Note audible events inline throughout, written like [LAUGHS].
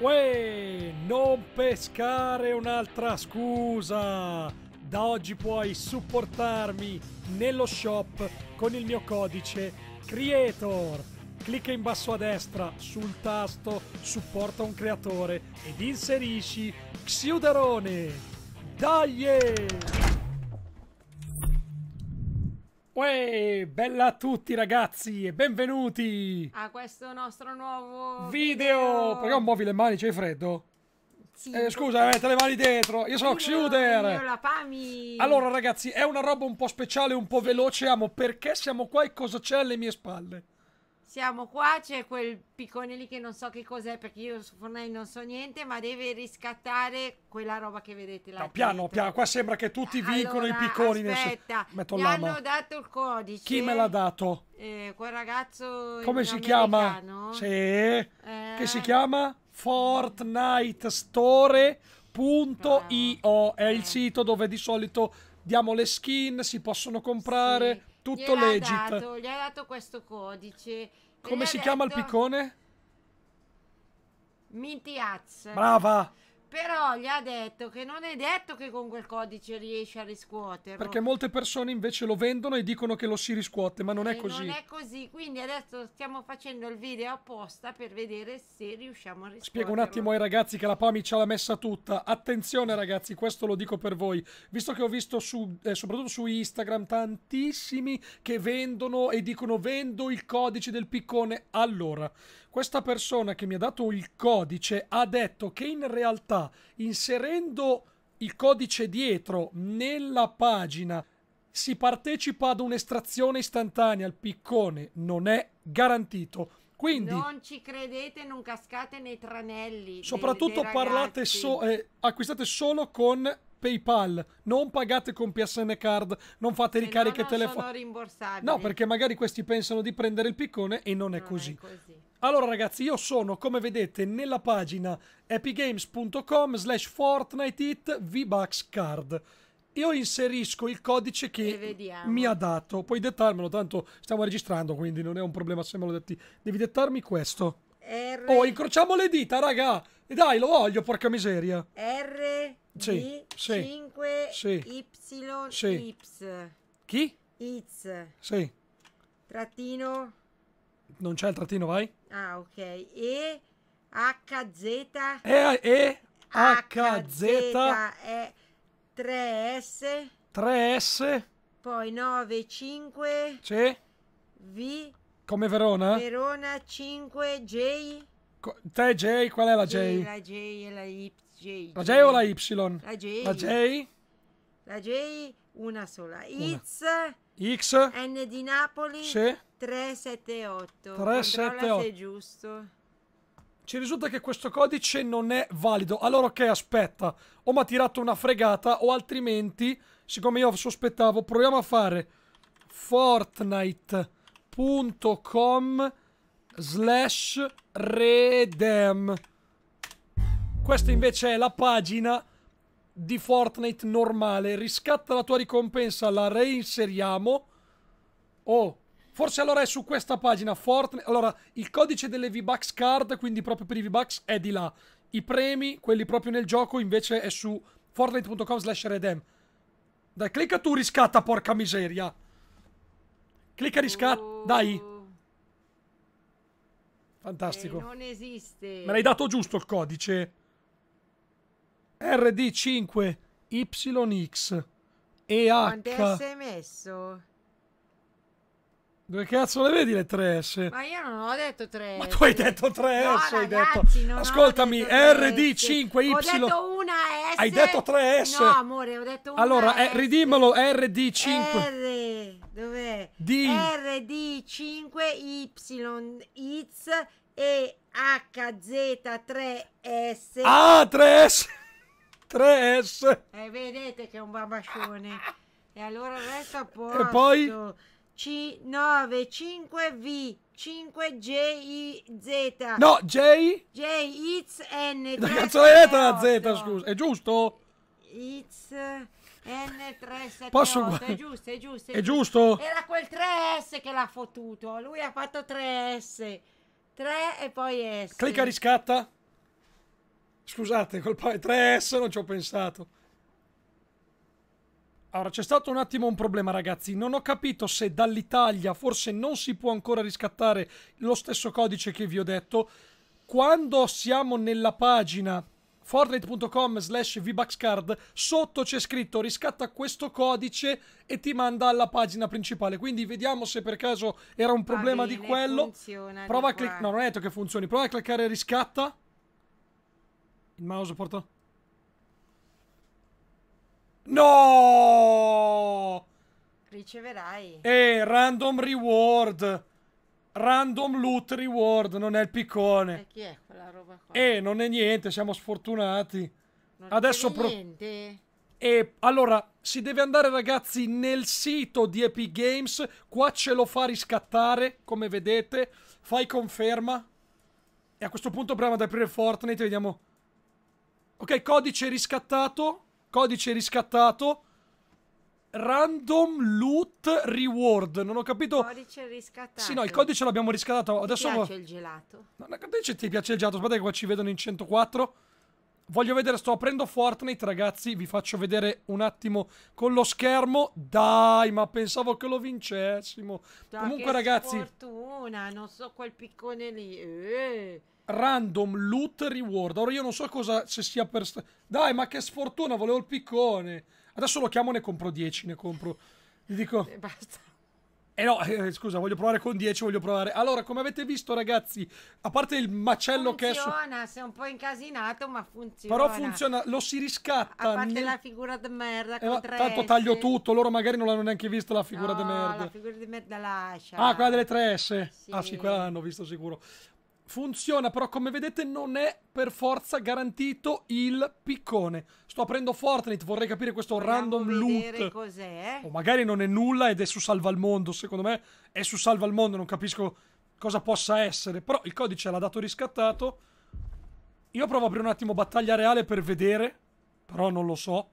Uè, non pescare un'altra scusa! Da oggi puoi supportarmi nello shop con il mio codice Creator. Clicca in basso a destra sul tasto Supporta un creatore ed inserisci Xiuderone. Dai! Uè, bella a tutti ragazzi e benvenuti a questo nostro nuovo video. video. Perché non muovi le mani, C'hai freddo? Sì, eh, scusa, mette eh, le mani dietro. Io sono Xuder. Allora ragazzi, è una roba un po' speciale, un po' veloce, amo perché siamo qua e cosa c'è alle mie spalle. Siamo qua, c'è quel piccone lì che non so che cos'è perché io su Fortnite non so niente, ma deve riscattare quella roba che vedete là. No, piano, piano, qua sembra che tutti vincono allora, i picconi. Aspetta, nel... mi l'ama. hanno dato il codice. Chi me l'ha dato? Eh, quel ragazzo Come si chiama? Sì. Eh. Che si chiama Fortnite Store.io è il eh. sito dove di solito diamo le skin, si possono comprare. Sì tutto gliel'ha legit. Dato, gli ha dato questo codice. Come si detto... chiama il piccone? Mintiaz. Brava! Però gli ha detto che non è detto che con quel codice riesci a riscuoterlo. Perché molte persone invece lo vendono e dicono che lo si riscuote, ma non e è eh, così. Non è così, quindi adesso stiamo facendo il video apposta per vedere se riusciamo a riscuoterlo. Spiego un attimo ai ragazzi che la Pami ce l'ha messa tutta. Attenzione ragazzi, questo lo dico per voi. Visto che ho visto su, eh, soprattutto su Instagram tantissimi che vendono e dicono vendo il codice del piccone. Allora, questa persona che mi ha dato il codice ha detto che in realtà inserendo il codice dietro nella pagina si partecipa ad un'estrazione istantanea al piccone, non è garantito. Quindi, non ci credete, non cascate nei tranelli. Soprattutto dei, dei parlate so, eh, acquistate solo con PayPal, non pagate con PSN card, non fate Se ricariche telefoniche. No, perché magari questi pensano di prendere il piccone e non, non è, così. è così. Allora ragazzi, io sono, come vedete, nella pagina epigames.com slash fortniteit vbucks card. Io inserisco il codice che mi ha dato. Puoi dettarmelo, tanto stiamo registrando, quindi non è un problema se me lo detti. Devi dettarmi questo. R... Oh, incrociamo le dita, raga! E dai, lo voglio, porca miseria. R... Sì, 5 sì. Y sì. Ips. Chi? Iz. Sì. Trattino. Non c'è il trattino, vai. Ah, ok. E HZ. E, e HZ. È 3S. 3S. Poi 9, 5. Sì. V. Come Verona? Verona 5, J. Co te J, qual è la J? J? La J e la Y. J, la J, o la Y? La J. La J? La J, una sola. It's... X N di Napoli sì. 378 378 è giusto ci risulta che questo codice non è valido allora ok aspetta o mi ha tirato una fregata o altrimenti siccome io sospettavo proviamo a fare fortnite.com slash redem questa invece è la pagina di Fortnite normale, riscatta la tua ricompensa, la reinseriamo. Oh, forse allora è su questa pagina Fortnite. Allora, il codice delle V-Bucks card, quindi proprio per i V-Bucks, è di là. I premi, quelli proprio nel gioco, invece è su fortnite.com slash redem. Dai, clicca tu riscatta, porca miseria. Clicca riscatta, oh. dai. Fantastico. Eh, non esiste. Me l'hai dato giusto il codice. RD5 YX e EH. Quante S hai messo? Dove cazzo le vedi le 3S? Ma io non ho detto 3S. Ma tu hai detto 3S, no, hai ragazzi, detto. Ascoltami, RD5Y. Ho detto una S. Hai detto 3S. No, amore, ho detto una Allora, eh, S. ridimmelo RD5. R. Dov'è? D. RD5Y X e HZ3S. Ah, 3S. 3S. E eh, vedete che è un babascione. E allora il a posto. E poi? C95V. 5JIZ No, J JXN [LAUGHS] Da cazzo l'hai la Z, scusa? È giusto? It's N378 Posso... è giusto, è giusto, è, è giusto. giusto. Era quel 3S che l'ha fottuto. Lui ha fatto 3S. 3 e poi S. Clicca riscatta. Scusate, col 3S non ci ho pensato. Allora, c'è stato un attimo un problema, ragazzi. Non ho capito se dall'Italia forse non si può ancora riscattare lo stesso codice che vi ho detto. Quando siamo nella pagina fortnite.com slash vbuxcard sotto c'è scritto riscatta questo codice e ti manda alla pagina principale quindi vediamo se per caso era un problema ah, bene, di quello prova a cliccare no non è detto che funzioni prova a cliccare riscatta il mouse porta... No! Riceverai. Eh, random reward. Random loot reward, non è il piccone. E chi è quella roba qua? Eh, non è niente, siamo sfortunati. Non Adesso pro... niente. E allora si deve andare ragazzi nel sito di Epic Games, qua ce lo fa riscattare, come vedete, fai conferma. E a questo punto proviamo ad aprire Fortnite, vediamo Ok, codice riscattato. Codice riscattato. Random loot reward. Non ho capito. Codice riscattato. Sì, no, il codice l'abbiamo riscattato. Adesso ti piace il gelato. No, dice ti piace il gelato. Aspetta che qua ci vedono in 104. Voglio vedere, sto aprendo Fortnite, ragazzi. Vi faccio vedere un attimo con lo schermo. Dai, ma pensavo che lo vincessimo. Da Comunque, ragazzi. fortuna, non so quel piccone lì. Eh. Random loot reward. Ora io non so cosa se sia per... Dai, ma che sfortuna, volevo il piccone. Adesso lo chiamo ne compro 10, ne compro... Gli dico... E basta. Eh no, eh, scusa, voglio provare con 10, voglio provare. Allora, come avete visto, ragazzi, a parte il macello funziona, che è... Funziona, so... è un po' incasinato, ma funziona. Però funziona, lo si riscatta. A parte nel... la figura di merda eh, Tanto taglio tutto, loro magari non l'hanno neanche vista la figura no, di merda. la figura di merda lascia. Ah, quella delle 3S. Sì. Ah sì, quella l'hanno visto sicuro funziona, però come vedete non è per forza garantito il piccone. Sto aprendo Fortnite, vorrei capire questo Andiamo random loot. cos'è. O magari non è nulla ed è su Salva al Mondo, secondo me è su Salva al Mondo, non capisco cosa possa essere. Però il codice l'ha dato riscattato. Io provo a aprire un attimo battaglia reale per vedere, però non lo so.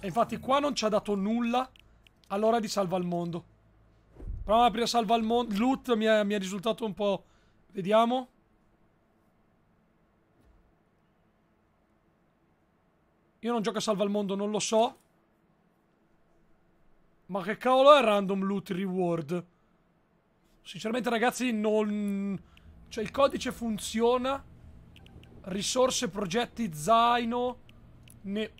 E infatti qua non ci ha dato nulla all'ora di Salva al Mondo. Proviamo a aprire Salva al Mondo. Loot mi è, mi è risultato un po' Vediamo. Io non gioco a salva al mondo, non lo so. Ma che cavolo è random loot reward? Sinceramente ragazzi non... Cioè il codice funziona. Risorse, progetti, zaino. Ne...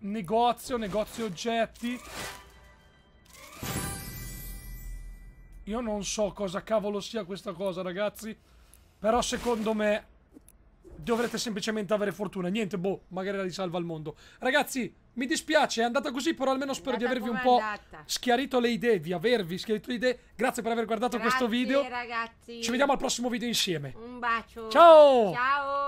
Negozio, negozio oggetti. Io non so cosa cavolo sia questa cosa, ragazzi. Però secondo me dovrete semplicemente avere fortuna. Niente, boh, magari la risalva il mondo. Ragazzi, mi dispiace, è andata così, però almeno spero di avervi un po' schiarito le idee, di avervi schiarito le idee. Grazie per aver guardato Grazie, questo video. ragazzi. Ci vediamo al prossimo video insieme. Un bacio. Ciao. Ciao.